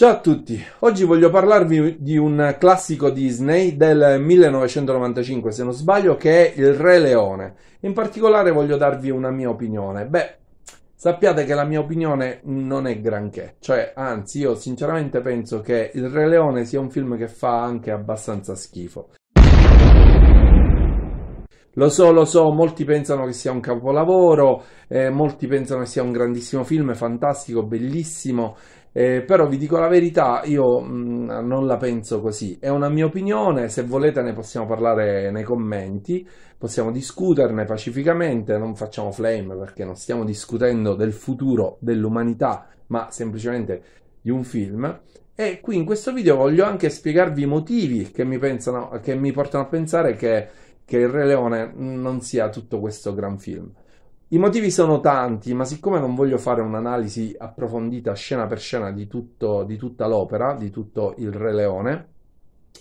Ciao a tutti, oggi voglio parlarvi di un classico Disney del 1995 se non sbaglio che è Il Re Leone. In particolare voglio darvi una mia opinione. Beh, sappiate che la mia opinione non è granché, cioè anzi io sinceramente penso che Il Re Leone sia un film che fa anche abbastanza schifo. Lo so, lo so, molti pensano che sia un capolavoro, eh, molti pensano che sia un grandissimo film, fantastico, bellissimo, eh, però vi dico la verità, io mh, mm, non la penso così. È una mia opinione, se volete ne possiamo parlare nei commenti, possiamo discuterne pacificamente, non facciamo flame perché non stiamo discutendo del futuro dell'umanità, ma semplicemente di un film. E qui in questo video voglio anche spiegarvi i motivi che mi, pensano, che mi portano a pensare che, che Il Re Leone non sia tutto questo gran film. I motivi sono tanti, ma siccome non voglio fare un'analisi approfondita scena per scena di, tutto, di tutta l'opera, di tutto il Re Leone,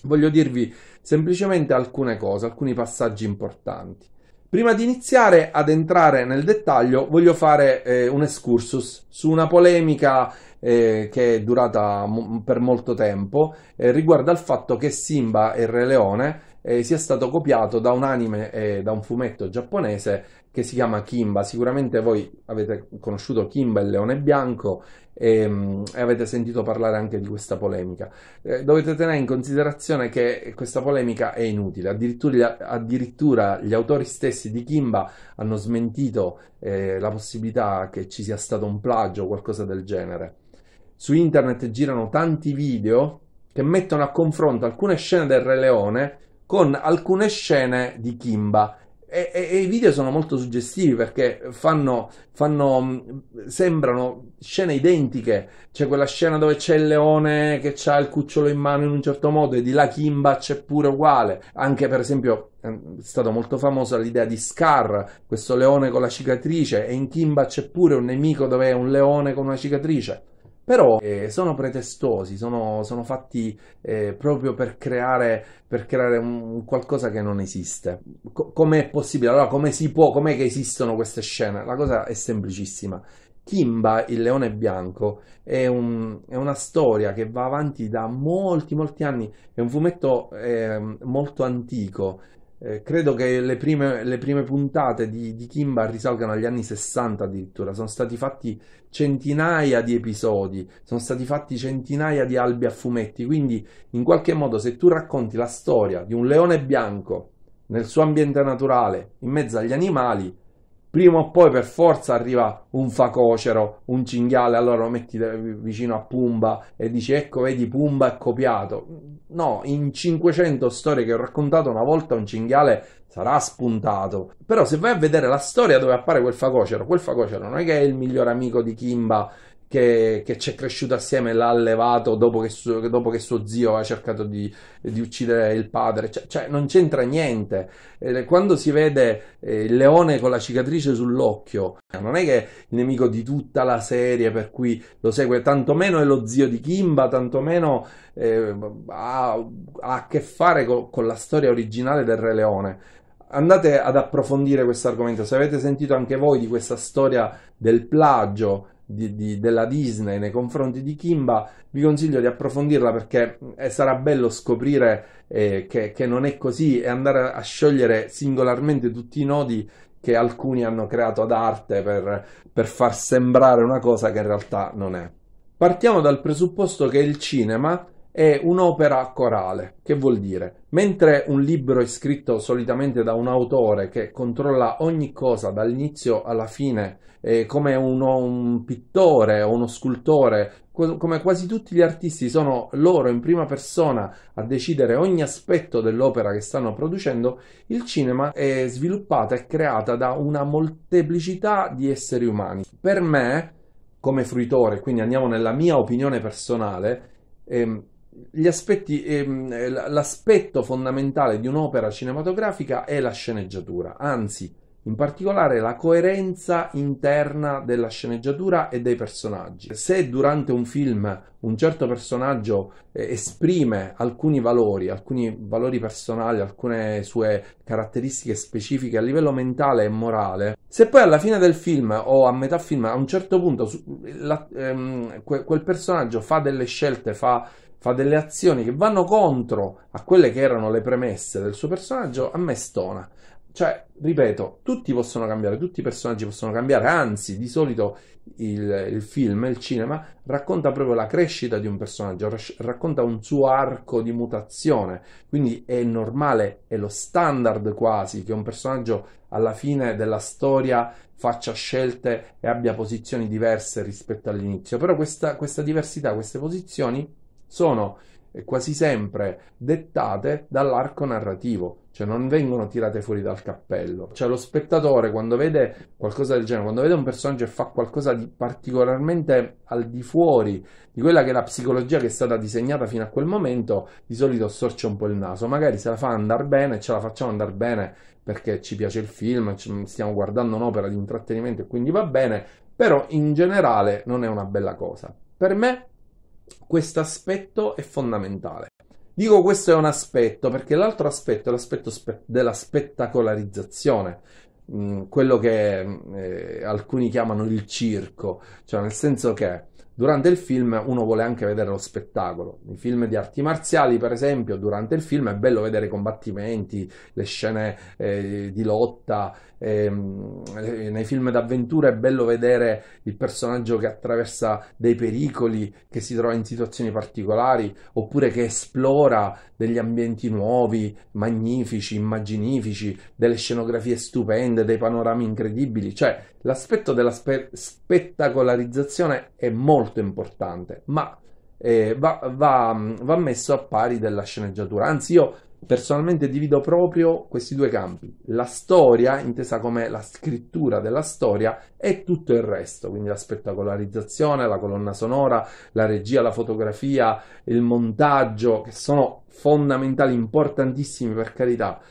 voglio dirvi semplicemente alcune cose, alcuni passaggi importanti. Prima di iniziare ad entrare nel dettaglio, voglio fare eh, un excursus su una polemica eh, che è durata m- per molto tempo, eh, riguarda il fatto che Simba e il Re Leone eh, sia stato copiato da un anime e da un fumetto giapponese che si chiama Kimba. Sicuramente voi avete conosciuto Kimba il leone bianco ehm, e, mh, avete sentito parlare anche di questa polemica. Eh, dovete tenere in considerazione che questa polemica è inutile, addirittura, addirittura gli autori stessi di Kimba hanno smentito eh, la possibilità che ci sia stato un plagio o qualcosa del genere. Su internet girano tanti video che mettono a confronto alcune scene del Re Leone con alcune scene di Kimba. E, e, e i video sono molto suggestivi perché fanno, fanno, sembrano scene identiche. C'è quella scena dove c'è il leone che ha il cucciolo in mano in un certo modo, e di là Kimba c'è pure uguale. Anche per esempio ehm, è stata molto famosa l'idea di Scar, questo leone con la cicatrice, e in Kimba c'è pure un nemico dove è un leone con una cicatrice però eh, sono pretestosi, sono, sono fatti eh, proprio per creare, per creare un, qualcosa che non esiste. Co- com'è possibile? Allora, come si può, com'è che esistono queste scene? La cosa è semplicissima. Kimba, il leone bianco, è, un, è una storia che va avanti da molti, molti anni, è un fumetto eh, molto antico, eh, credo che le prime, le prime puntate di, di, Kimba risalgano agli anni 60 addirittura, sono stati fatti centinaia di episodi, sono stati fatti centinaia di albi a fumetti, quindi in qualche modo se tu racconti la storia di un leone bianco nel suo ambiente naturale, in mezzo agli animali, prima o poi per forza arriva un facocero, un cinghiale, allora lo metti vicino a Pumba e dici ecco vedi Pumba è copiato. No, in 500 storie che ho raccontato una volta un cinghiale sarà spuntato. Però se vai a vedere la storia dove appare quel facocero, quel facocero non è che è il miglior amico di Kimba che, che ci cresciuto assieme l'ha allevato dopo che, su, dopo che suo zio ha cercato di, di, uccidere il padre, cioè, cioè non c'entra niente. Eh, quando si vede eh, il leone con la cicatrice sull'occhio, non è che è il nemico di tutta la serie per cui lo segue, tantomeno è lo zio di Kimba, tantomeno eh, ha, ha, a che fare con, con la storia originale del Re Leone andate ad approfondire questo argomento. Se avete sentito anche voi di questa storia del plagio di, di, della Disney nei confronti di Kimba, vi consiglio di approfondirla perché eh, sarà bello scoprire eh, che, che non è così e andare a sciogliere singolarmente tutti i nodi che alcuni hanno creato ad arte per, per, far sembrare una cosa che in realtà non è. Partiamo dal presupposto che il cinema è un'opera corale. Che vuol dire? Mentre un libro è scritto solitamente da un autore che controlla ogni cosa dall'inizio alla fine, eh, come uno, un pittore o uno scultore, co- come quasi tutti gli artisti sono loro in prima persona a decidere ogni aspetto dell'opera che stanno producendo, il cinema è sviluppata e creata da una molteplicità di esseri umani. Per me, come fruitore, quindi andiamo nella mia opinione personale, ehm, gli aspetti, ehm, l'aspetto fondamentale di un'opera cinematografica è la sceneggiatura, anzi, in particolare la coerenza interna della sceneggiatura e dei personaggi. Se durante un film un certo personaggio eh, esprime alcuni valori, alcuni valori personali, alcune sue caratteristiche specifiche a livello mentale e morale, se poi alla fine del film o a metà film, a un certo punto, la, ehm, que- quel personaggio fa delle scelte, fa fa delle azioni che vanno contro a quelle che erano le premesse del suo personaggio, a me stona. Cioè, ripeto, tutti possono cambiare, tutti i personaggi possono cambiare, anzi, di solito il, il film, il cinema, racconta proprio la crescita di un personaggio, racconta un suo arco di mutazione, quindi è normale, è lo standard quasi che un personaggio alla fine della storia faccia scelte e abbia posizioni diverse rispetto all'inizio, però questa, questa diversità, queste posizioni sono eh, quasi sempre dettate dall'arco narrativo, cioè non vengono tirate fuori dal cappello. Cioè lo spettatore quando vede qualcosa del genere, quando vede un personaggio e fa qualcosa di particolarmente al di fuori di quella che è la psicologia che è stata disegnata fino a quel momento, di solito storce un po' il naso, magari se la fa andare bene, ce la facciamo andare bene perché ci piace il film, stiamo guardando un'opera di intrattenimento e quindi va bene, però in generale non è una bella cosa. Per me questo aspetto è fondamentale. Dico questo è un aspetto perché l'altro aspetto è l'aspetto spe- della spettacolarizzazione, mh, mm, quello che mm, eh, alcuni chiamano il circo, cioè nel senso che durante il film uno vuole anche vedere lo spettacolo. I film di arti marziali, per esempio, durante il film è bello vedere i combattimenti, le scene eh, di lotta, Ehm, eh, nei film d'avventura è bello vedere il personaggio che attraversa dei pericoli, che si trova in situazioni particolari, oppure che esplora degli ambienti nuovi, magnifici, immaginifici, delle scenografie stupende, dei panorami incredibili. Cioè, l'aspetto della spe- spettacolarizzazione è molto importante, ma eh, va, va, va messo a pari della sceneggiatura. Anzi, io Personalmente divido proprio questi due campi, la storia, intesa come la scrittura della storia, e tutto il resto, quindi la spettacolarizzazione, la colonna sonora, la regia, la fotografia, il montaggio, che sono fondamentali, importantissimi per carità.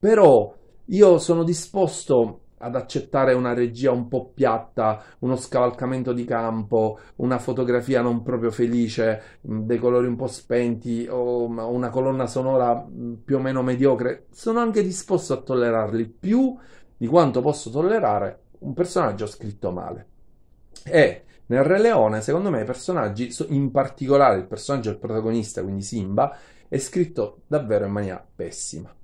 Però io sono disposto ad accettare una regia un po' piatta, uno scavalcamento di campo, una fotografia non proprio felice, mm, dei colori un po' spenti o mm, una colonna sonora mm, più o meno mediocre, sono anche disposto a tollerarli più di quanto posso tollerare un personaggio scritto male. E nel Re Leone, secondo me, i personaggi, in particolare il personaggio del protagonista, quindi Simba, è scritto davvero in maniera pessima.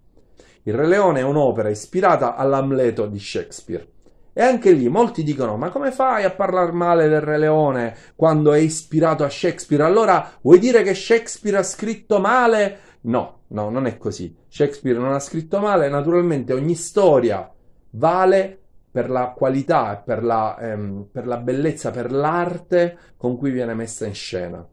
Il Re Leone è un'opera ispirata all'Amleto di Shakespeare. E anche lì molti dicono: Ma come fai a parlare male del Re Leone quando è ispirato a Shakespeare? Allora vuoi dire che Shakespeare ha scritto male? No, no, non è così. Shakespeare non ha scritto male. Naturalmente, ogni storia vale per la qualità, per la, ehm, per la bellezza, per l'arte con cui viene messa in scena.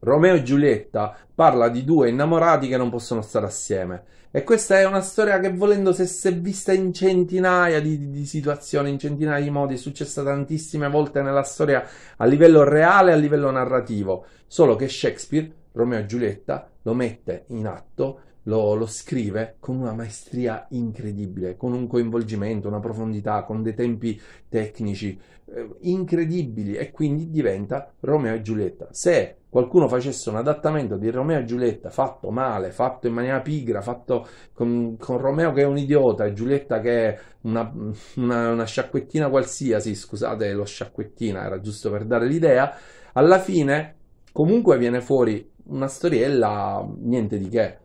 Romeo e Giulietta parla di due innamorati che non possono stare assieme. E questa è una storia che, volendo, se si è vista in centinaia di, di, situazioni, in centinaia di modi, è successa tantissime volte nella storia a livello reale e a livello narrativo. Solo che Shakespeare, Romeo e Giulietta, lo mette in atto lo, lo, scrive con una maestria incredibile, con un coinvolgimento, una profondità, con dei tempi tecnici eh, incredibili e quindi diventa Romeo e Giulietta. Se qualcuno facesse un adattamento di Romeo e Giulietta fatto male, fatto in maniera pigra, fatto con, con Romeo che è un idiota e Giulietta che è una, una, una sciacquettina qualsiasi, scusate lo sciacquettina, era giusto per dare l'idea, alla fine comunque viene fuori una storiella niente di che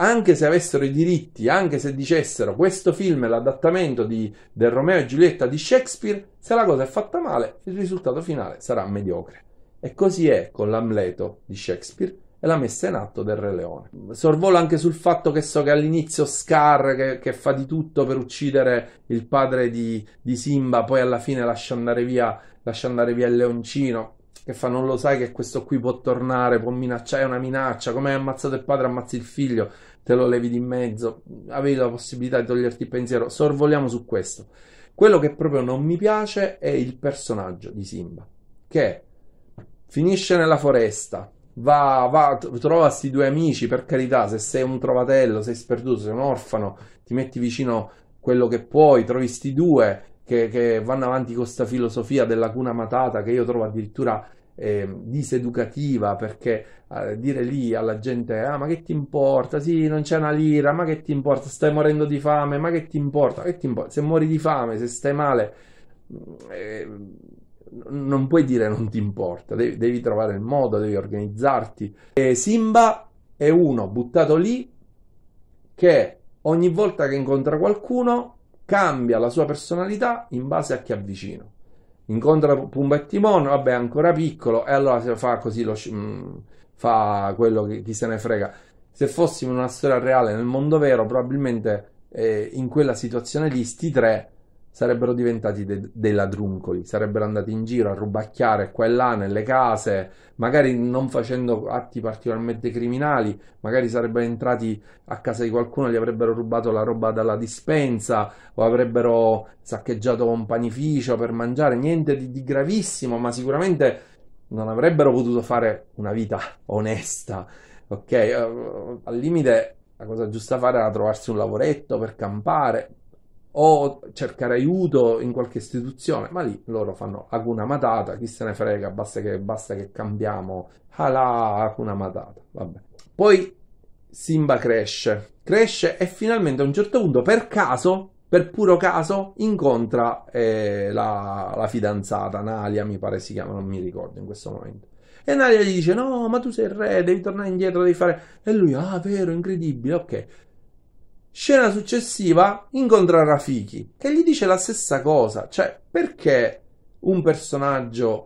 anche se avessero i diritti, anche se dicessero questo film è l'adattamento di, del Romeo e Giulietta di Shakespeare, se la cosa è fatta male, il risultato finale sarà mediocre. E così è con l'Amleto di Shakespeare e la messa in atto del Re Leone. Sorvolo anche sul fatto che so che all'inizio Scar che, che fa di tutto per uccidere il padre di, di, Simba, poi alla fine lascia andare via, lascia andare via il leoncino. Che fa, non lo sai che questo qui può tornare, può minacciare, è una minaccia. Come hai ammazzato il padre, ammazzi il figlio te lo levi di mezzo, avevi la possibilità di toglierti il pensiero. Sorvoliamo su questo. Quello che proprio non mi piace è il personaggio di Simba, che finisce nella foresta, va, va trova questi due amici, per carità, se sei un trovatello, sei sperduto, sei un orfano, ti metti vicino quello che puoi, trovi sti due che, che vanno avanti con questa filosofia della cuna matata che io trovo addirittura eh, diseducativa perché eh, dire lì alla gente ah ma che ti importa sì non c'è una lira ma che ti importa stai morendo di fame ma che ti importa, che ti importa? se muori di fame se stai male eh, non puoi dire non ti importa devi, devi trovare il modo devi organizzarti e Simba è uno buttato lì che ogni volta che incontra qualcuno cambia la sua personalità in base a chi avvicino incontra Pumba e Pumbettimon, vabbè, ancora piccolo, e allora se fa così lo, mm, fa quello che chi se ne frega. Se fossimo in una storia reale nel mondo vero, probabilmente eh, in quella situazione lì, sti tre sarebbero diventati de- dei ladruncoli, sarebbero andati in giro a rubacchiare qua e là nelle case, magari non facendo atti particolarmente criminali, magari sarebbero entrati a casa di qualcuno, gli avrebbero rubato la roba dalla dispensa o avrebbero saccheggiato un panificio per mangiare, niente di, di gravissimo, ma sicuramente non avrebbero potuto fare una vita onesta, ok? Eh, al limite la cosa giusta a fare era trovarsi un lavoretto per campare, o cercare aiuto in qualche istituzione, ma lì loro fanno Hakuna Matata, chi se ne frega, basta che, basta che cambiamo Hala Hakuna Matata, vabbè. Poi Simba cresce, cresce e finalmente a un certo punto per caso, per puro caso, incontra eh, la, la fidanzata, Nalia mi pare si chiama, non mi ricordo in questo momento. E Nalia gli dice: No, ma tu sei il re, devi tornare indietro, devi fare. E lui, ah, vero, incredibile, ok. Scena successiva incontra Rafiki che gli dice la stessa cosa, cioè perché un personaggio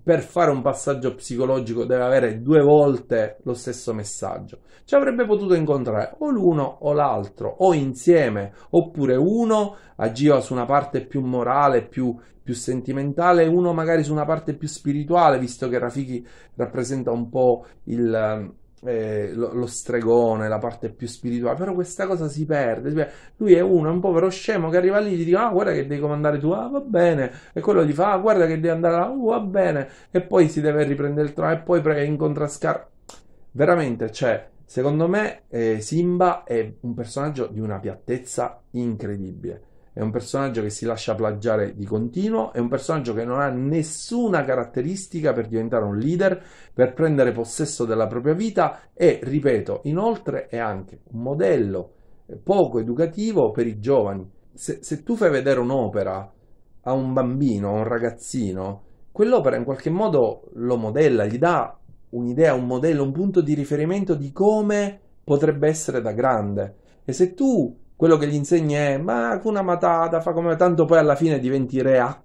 per fare un passaggio psicologico deve avere due volte lo stesso messaggio. Ci avrebbe potuto incontrare o l'uno o l'altro, o insieme, oppure uno agiva su una parte più morale, più, più sentimentale, uno magari su una parte più spirituale, visto che Rafiki rappresenta un po' il eh, lo, lo, stregone, la parte più spirituale, però questa cosa si perde, si perde. Lui è uno, è un povero scemo che arriva lì e gli dice: Ah, guarda che devi comandare tu, ah, va bene, e quello gli fa: Ah, guarda che devi andare là, uh, va bene, e poi si deve riprendere il trono e poi pre- incontra Scar. Veramente, cioè, secondo me, eh, Simba è un personaggio di una piattezza incredibile è un personaggio che si lascia plagiare di continuo, è un personaggio che non ha nessuna caratteristica per diventare un leader, per prendere possesso della propria vita e, ripeto, inoltre è anche un modello eh, poco educativo per i giovani. Se, se tu fai vedere un'opera a un bambino, a un ragazzino, quell'opera in qualche modo lo modella, gli dà un'idea, un modello, un punto di riferimento di come potrebbe essere da grande. E se tu quello che gli insegni è ma una Matata fa come tanto poi alla fine diventi re a,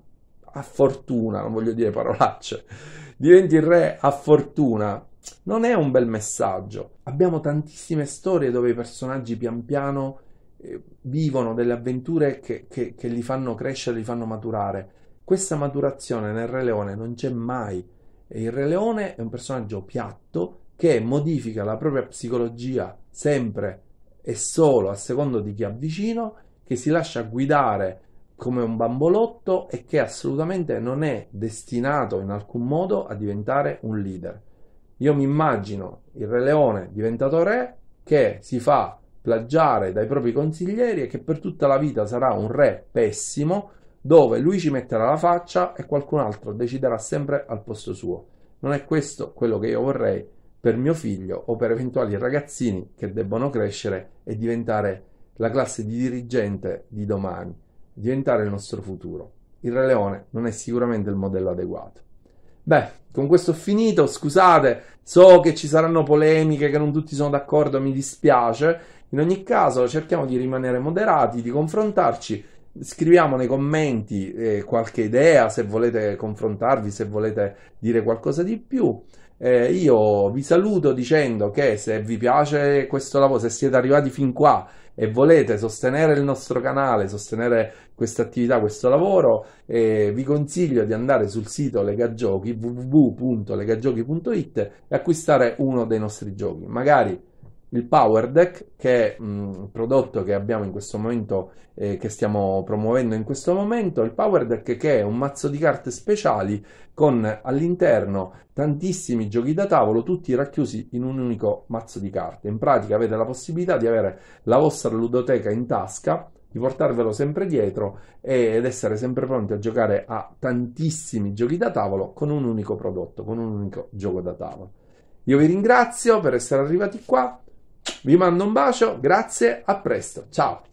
a fortuna, non voglio dire parolacce, diventi re a fortuna. Non è un bel messaggio. Abbiamo tantissime storie dove i personaggi pian piano eh, vivono delle avventure che, che, che li fanno crescere, li fanno maturare. Questa maturazione nel Re Leone non c'è mai. il Re Leone è un personaggio piatto che modifica la propria psicologia sempre e solo a secondo di chi ha vicino, che si lascia guidare come un bambolotto e che assolutamente non è destinato in alcun modo a diventare un leader. Io mi immagino il Re Leone diventato re che si fa plagiare dai propri consiglieri e che per tutta la vita sarà un re pessimo dove lui ci metterà la faccia e qualcun altro deciderà sempre al posto suo. Non è questo quello che io vorrei per mio figlio o per eventuali ragazzini che debbono crescere e diventare la classe di dirigente di domani, diventare il nostro futuro. Il Re Leone non è sicuramente il modello adeguato. Beh, con questo ho finito, scusate, so che ci saranno polemiche, che non tutti sono d'accordo, mi dispiace. In ogni caso cerchiamo di rimanere moderati, di confrontarci scriviamo nei commenti eh, qualche idea se volete confrontarvi, se volete dire qualcosa di più. Eh, io vi saluto dicendo che se vi piace questo lavoro, se siete arrivati fin qua e volete sostenere il nostro canale, sostenere questa attività, questo lavoro, eh, vi consiglio di andare sul sito Legagiochi www.legagiochi.it e acquistare uno dei nostri giochi. Magari il Power Deck, che è un prodotto che abbiamo in questo momento, eh, che stiamo promuovendo in questo momento. Il Power Deck che è un mazzo di carte speciali con all'interno tantissimi giochi da tavolo, tutti racchiusi in un unico mazzo di carte. In pratica avete la possibilità di avere la vostra ludoteca in tasca di portarvelo sempre dietro ed essere sempre pronti a giocare a tantissimi giochi da tavolo con un unico prodotto, con un unico gioco da tavolo. Io vi ringrazio per essere arrivati qua, vi mando un bacio, grazie, a presto, ciao!